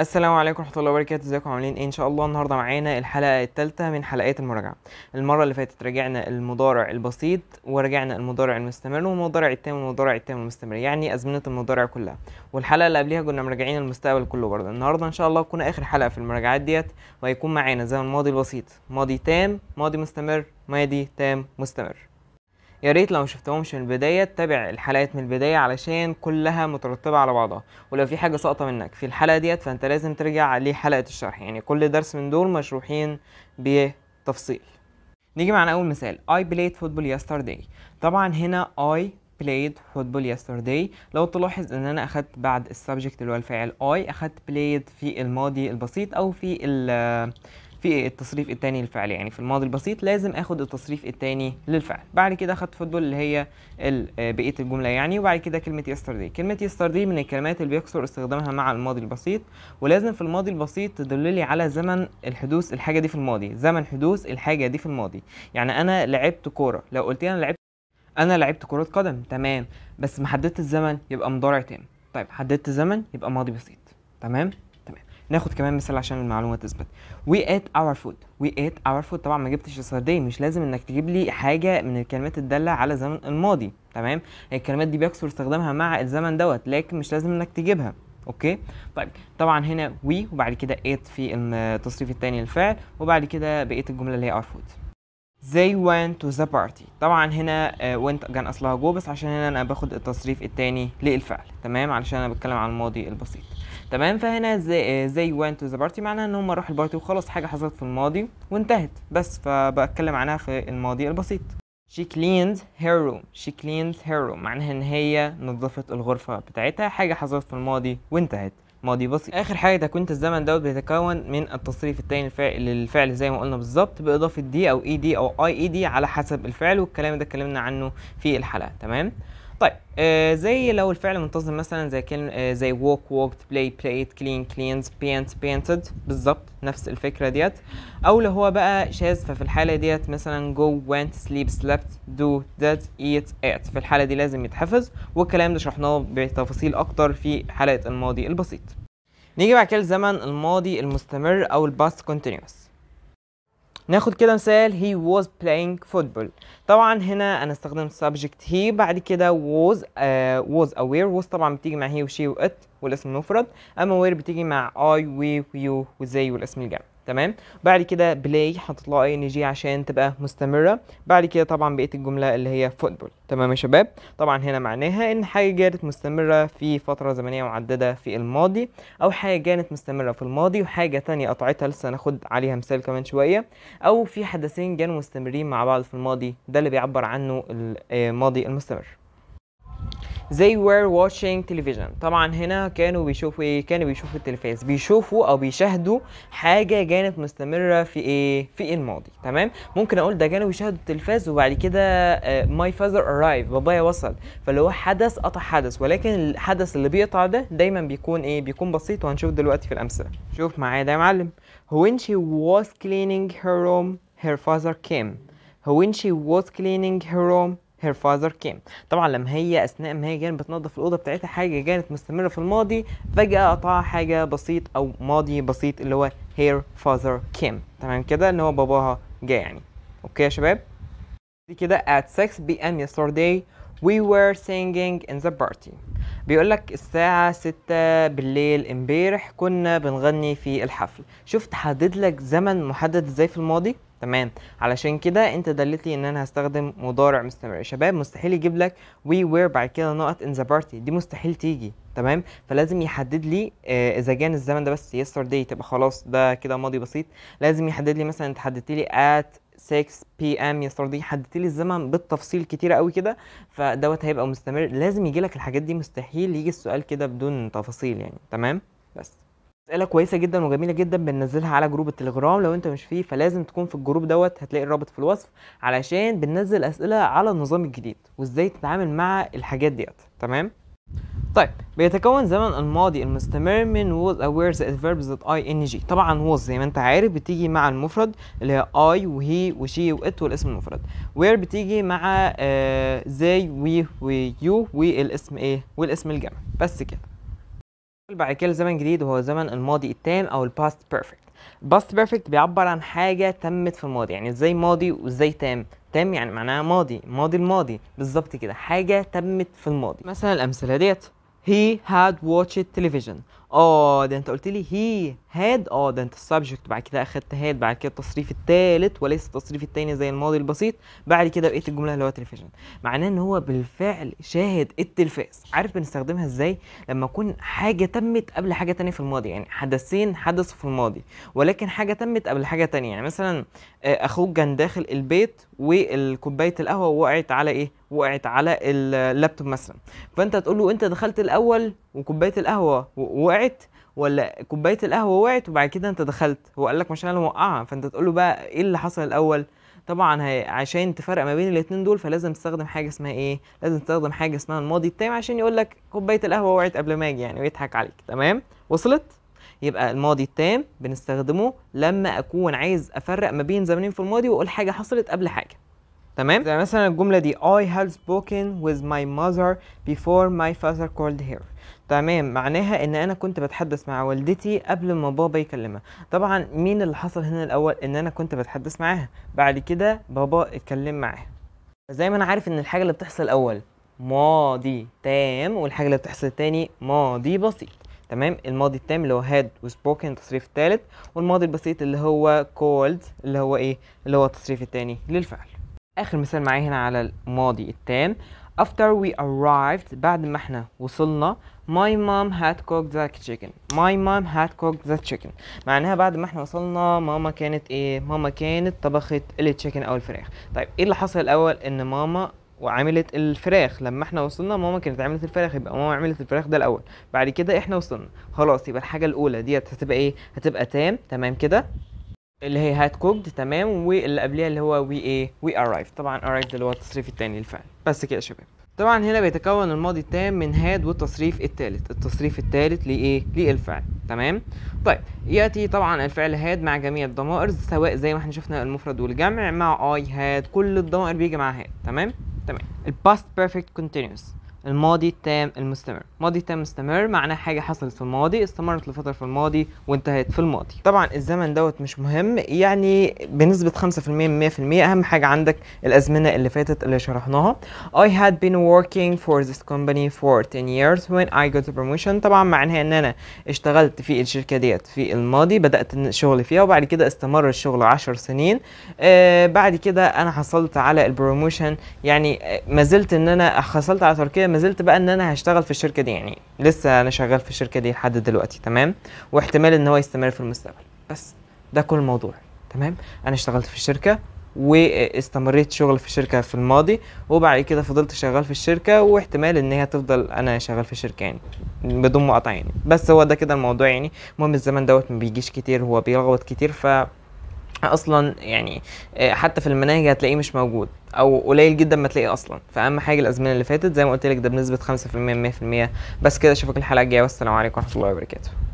السلام عليكم ورحمه الله وبركاته ازيكم عاملين ايه ان شاء الله النهارده معانا الحلقه الثالثه من حلقات المراجعه المره اللي فاتت راجعنا المضارع البسيط وراجعنا المضارع المستمر والمضارع التام والمضارع التام المستمر يعني ازمنه المضارع كلها والحلقه اللي قبليها كنا مراجعين المستقبل كله برضه النهارده ان شاء الله تكون اخر حلقه في المراجعات ديت وهيكون معانا زي الماضي البسيط ماضي تام ماضي مستمر ماضي تام مستمر يا ريت لو مشفتهمش من البدايه تتابع الحلقات من البدايه علشان كلها مترتبه على بعضها ولو في حاجه ساقطه منك في الحلقه ديت فانت لازم ترجع لحلقه الشرح يعني كل درس من دول مشروحين بتفصيل نيجي معنا اول مثال I played football yesterday طبعا هنا I played football yesterday لو تلاحظ ان انا اخدت بعد السبجكت اللي هو الفعل I اخدت played في الماضي البسيط او في في التصريف الثاني للفعل يعني في الماضي البسيط لازم اخد التصريف الثاني للفعل بعد كده اخدت فوتبول اللي هي بقيه الجمله يعني وبعد كده كلمه يسترداي كلمه يسترداي من الكلمات اللي بيكثر استخدامها مع الماضي البسيط ولازم في الماضي البسيط تدللي على زمن الحدوث الحاجه دي في الماضي زمن حدوث الحاجه دي في الماضي يعني انا لعبت كوره لو قلت لي انا لعبت انا لعبت كره قدم تمام بس ما حددت الزمن يبقى مضارع تام طيب حددت الزمن يبقى ماضي بسيط تمام ناخد كمان مثال عشان المعلومه تثبت وي ات اور فود وي ات اور فود طبعا ما جبتش السردين مش لازم انك تجيب لي حاجه من الكلمات الداله على زمن الماضي تمام الكلمات دي بيكثر استخدامها مع الزمن دوت لكن مش لازم انك تجيبها اوكي طيب طبعا هنا وي وبعد كده ات في التصريف الثاني للفعل وبعد كده بقيه الجمله اللي هي اور فود they went to the party طبعا هنا آه، went كان اصلها جو بس عشان هنا انا باخد التصريف الثاني للفعل تمام علشان انا بتكلم عن الماضي البسيط تمام فهنا زي زي وان تو ذا بارتي معناها ان هم راحوا البارتي وخلاص حاجه حصلت في الماضي وانتهت بس فبتكلم عنها في الماضي البسيط she cleans her room she cleans her room معناها ان هي نظفت الغرفه بتاعتها حاجه حصلت في الماضي وانتهت ماضي بسيط اخر حاجه كنت الزمن دوت بيتكون من التصريف التاني للفعل, الفعل زي ما قلنا بالظبط باضافه دي او اي e دي او اي اي دي على حسب الفعل والكلام ده اتكلمنا عنه في الحلقه تمام طيب آه زي لو الفعل منتظم مثلا زي كلمة آه زي walk walked play played clean cleans paint painted بالظبط نفس الفكرة ديت أو لو هو بقى شاذ ففي الحالة ديت مثلا go went sleep slept do did eat ate في الحالة دي لازم يتحفظ والكلام ده شرحناه بتفاصيل أكتر في حلقة الماضي البسيط نيجي بعد كده لزمن الماضي المستمر أو الباست continuous ناخد كده مثال he was playing football طبعا هنا انا استخدم subject he بعد كده was uh, was aware was طبعا بتيجي مع he و she و it والاسم المفرد اما aware بتيجي مع I we you و they والاسم الجامد تمام بعد كده بلاي حاطط اي ان جي عشان تبقى مستمره بعد كده طبعا بقيه الجمله اللي هي فوتبول تمام يا شباب طبعا هنا معناها ان حاجه كانت مستمره في فتره زمنيه معدده في الماضي او حاجه كانت مستمره في الماضي وحاجه تانية قطعتها لسه هناخد عليها مثال كمان شويه او في حدثين كانوا مستمرين مع بعض في الماضي ده اللي بيعبر عنه آه، الماضي المستمر they were watching television طبعا هنا كانوا بيشوفوا ايه كانوا بيشوفوا التلفاز بيشوفوا او بيشاهدوا حاجه كانت مستمره في ايه في إيه الماضي تمام ممكن اقول ده كانوا بيشاهدوا التلفاز وبعد كده ماي فازر ارايف بابايا وصل فاللي هو حدث قطع حدث ولكن الحدث اللي بيقطع ده دايما بيكون ايه بيكون بسيط وهنشوف دلوقتي في الامثله شوف معايا ده يا معلم when she was cleaning her room her father came when she was cleaning her room هير فاذر كيم طبعا لما هي اثناء ما هي كانت بتنظف الاوضه بتاعتها حاجه كانت مستمره في الماضي فجاه قطعها حاجه بسيط او ماضي بسيط اللي هو هير فاذر كيم تمام كده ان هو باباها جه يعني اوكي يا شباب دي كده at 6 p.m. yesterday we were singing in the party بيقول لك الساعة 6 بالليل امبارح كنا بنغني في الحفل شفت حدد لك زمن محدد ازاي في الماضي تمام علشان كده انت دلت لي ان انا هستخدم مضارع مستمر شباب مستحيل يجيب لك وي وير بعد كده نقط ان ذا بارتي دي مستحيل تيجي تمام فلازم يحدد لي آه، اذا كان الزمن ده بس يسترداي تبقى خلاص ده كده ماضي بسيط لازم يحدد لي مثلا انت حددت لي at 6 بي ام يسترداي حددت لي الزمن بالتفصيل كتير قوي كده فدوت هيبقى مستمر لازم يجي لك الحاجات دي مستحيل يجي السؤال كده بدون تفاصيل يعني تمام بس اسئله كويسه جدا وجميله جدا بننزلها على جروب التليجرام لو انت مش فيه فلازم تكون في الجروب دوت هتلاقي الرابط في الوصف علشان بننزل اسئله على النظام الجديد وازاي تتعامل مع الحاجات ديت تمام طيب بيتكون زمن الماضي المستمر من was aware that adverbs that I ing طبعا was زي ما انت عارف بتيجي مع المفرد اللي هي I و و he she و it والاسم المفرد where بتيجي مع they آه، we و you والاسم ايه والاسم الجمع بس كده بعد كده زمن جديد وهو زمن الماضي التام او الباست بيرفكت الباست بيرفكت بيعبر عن حاجه تمت في الماضي يعني ازاي ماضي وازاي تام تام يعني معناها ماضي ماضي الماضي بالظبط كده حاجه تمت في الماضي مثلا الامثله ديت he had watched television اه ده انت قلت لي هي هاد اه ده انت السبجكت بعد كده اخدت هاد بعد كده التصريف الثالث وليس التصريف الثاني زي الماضي البسيط بعد كده بقيت الجمله اللي هو تلفزيون معناه ان هو بالفعل شاهد التلفاز عارف بنستخدمها ازاي لما اكون حاجه تمت قبل حاجه تانية في الماضي يعني حدثين حدثوا في الماضي ولكن حاجه تمت قبل حاجه تانية يعني مثلا آه، اخوك كان داخل البيت وكوبايه القهوه وقعت على ايه وقعت على اللابتوب مثلا فانت تقول له انت دخلت الاول وكوبايه القهوه وقعت وقعت ولا كوبايه القهوه وقعت وبعد كده انت دخلت هو قال لك مش انا اللي موقعها فانت تقول له بقى ايه اللي حصل الاول طبعا هي عشان تفرق ما بين الاثنين دول فلازم تستخدم حاجه اسمها ايه لازم تستخدم حاجه اسمها الماضي التام عشان يقول لك كوبايه القهوه وقعت قبل ما اجي يعني ويضحك عليك تمام وصلت يبقى الماضي التام بنستخدمه لما اكون عايز افرق ما بين زمنين في الماضي واقول حاجه حصلت قبل حاجه تمام زي مثلا الجمله دي I had spoken with my mother before my father called her تمام معناها ان انا كنت بتحدث مع والدتي قبل ما بابا يكلمها طبعا مين اللي حصل هنا الاول ان انا كنت بتحدث معاها بعد كده بابا اتكلم معاها زي ما انا عارف ان الحاجه اللي بتحصل الاول ماضي تام والحاجه اللي بتحصل تاني ماضي بسيط تمام الماضي التام اللي هو هاد وسبوكن التصريف التالت والماضي البسيط اللي هو كولد اللي هو ايه اللي هو التصريف الثاني للفعل آخر مثال معايا هنا على الماضي التام after we arrived بعد ما احنا وصلنا my mom had cooked that chicken my mom had cooked that chicken معناها بعد ما احنا وصلنا ماما كانت ايه ماما كانت طبخت التشيكن او الفراخ طيب ايه اللي حصل الاول ان ماما وعملت الفراخ لما احنا وصلنا ماما كانت عملت الفراخ يبقى ماما عملت الفراخ ده الاول بعد كده احنا وصلنا خلاص يبقى الحاجه الاولى ديت هتبقى ايه هتبقى تام تمام كده اللي هي هات كوكد تمام واللي قبليها اللي هو وي ايه وي ارايف طبعا ارايف اللي هو التصريف الثاني للفعل بس كده يا شباب طبعا هنا بيتكون الماضي التام من هاد والتصريف الثالث التصريف الثالث لايه للفعل تمام طيب ياتي طبعا الفعل هاد مع جميع الضمائر سواء زي ما احنا شفنا المفرد والجمع مع اي هاد كل الضمائر بيجي مع هاد تمام تمام الباست بيرفكت continuous الماضي التام المستمر الماضي التام المستمر معناه حاجه حصلت في الماضي استمرت لفتره في الماضي وانتهت في الماضي طبعا الزمن دوت مش مهم يعني بنسبه 5% من 100% اهم حاجه عندك الازمنه اللي فاتت اللي شرحناها I had been working for this company for 10 years when I got a promotion طبعا معناها ان انا اشتغلت في الشركه ديت في الماضي بدات الشغل فيها وبعد كده استمر الشغل 10 سنين آه بعد كده انا حصلت على البروموشن يعني ما زلت ان انا حصلت على ترقيه نزلت بقى ان انا هشتغل في الشركه دي يعني لسه انا شغال في الشركه دي لحد دلوقتي تمام واحتمال ان هو يستمر في المستقبل بس ده كل الموضوع تمام انا اشتغلت في الشركه واستمريت شغل في الشركه في الماضي وبعد كده فضلت شغال في الشركه واحتمال ان هي تفضل انا شغال في الشركه يعني بدون مقاطعه يعني بس هو ده كده الموضوع يعني المهم الزمن دوت ما بيجيش كتير هو بيلغوط كتير ف اصلا يعني آه، حتى في المناهج هتلاقيه مش موجود او قليل جدا ما تلاقيه اصلا فاهم حاجه الازمنه اللي فاتت زي ما قلت لك ده بنسبه 5% 100% بس كده اشوفك الحلقه الجايه والسلام عليكم ورحمه الله وبركاته